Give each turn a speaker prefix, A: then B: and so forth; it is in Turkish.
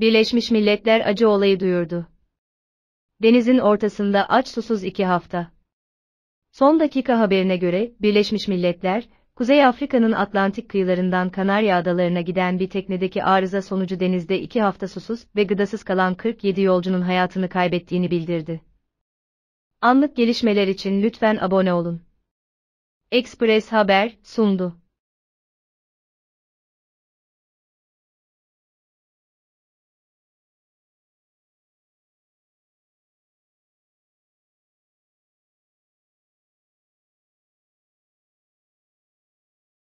A: Birleşmiş Milletler acı olayı duyurdu. Denizin ortasında aç susuz iki hafta. Son dakika haberine göre, Birleşmiş Milletler, Kuzey Afrika'nın Atlantik kıyılarından Kanarya Adalarına giden bir teknedeki arıza sonucu denizde iki hafta susuz ve gıdasız kalan 47 yolcunun hayatını kaybettiğini bildirdi. Anlık gelişmeler için lütfen abone olun. Express Haber sundu.